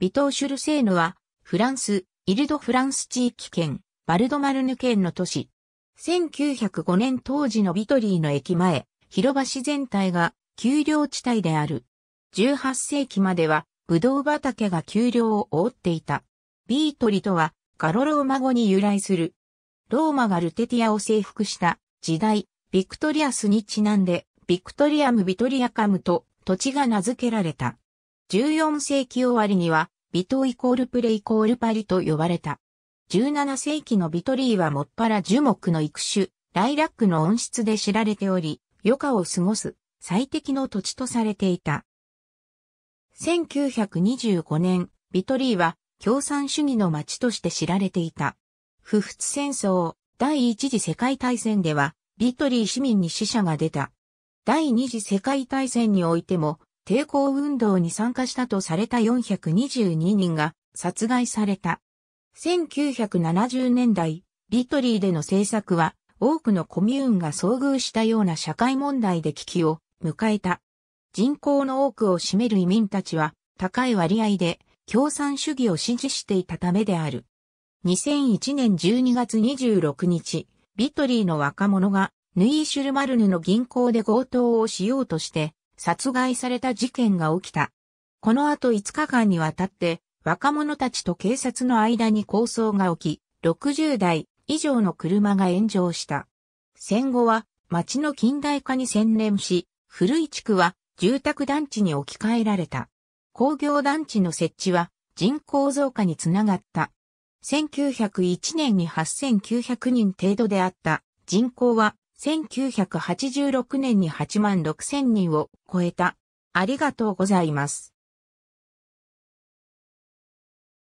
ビトーシュルセーヌは、フランス、イルドフランス地域圏、バルドマルヌ県の都市。1905年当時のビトリーの駅前、広場市全体が丘陵地帯である。18世紀までは、ブドウ畑が丘陵を覆っていた。ビートリとは、ガロローマ語に由来する。ローマがルテティアを征服した時代、ビクトリアスにちなんで、ビクトリアム・ビトリアカムと土地が名付けられた。14世紀終わりには、ビトイコールプレイコールパリと呼ばれた。17世紀のビトリーはもっぱら樹木の育種、ライラックの温室で知られており、余暇を過ごす最適の土地とされていた。1925年、ビトリーは共産主義の町として知られていた。不仏戦争、第一次世界大戦では、ビトリー市民に死者が出た。第二次世界大戦においても、抵抗運動に参加したとされた422人が殺害された。1970年代、ビトリーでの政策は多くのコミューンが遭遇したような社会問題で危機を迎えた。人口の多くを占める移民たちは高い割合で共産主義を支持していたためである。2001年12月26日、ビトリーの若者がヌイーシュルマルヌの銀行で強盗をしようとして殺害された事件が起きた。この後5日間にわたって若者たちと警察の間に抗争が起き、60台以上の車が炎上した。戦後は町の近代化に専念し、古い地区は住宅団地に置き換えられた。工業団地の設置は人口増加につながった。1901年に8900人程度であった人口は1986年に8万6000人を超えた。ありがとうございます。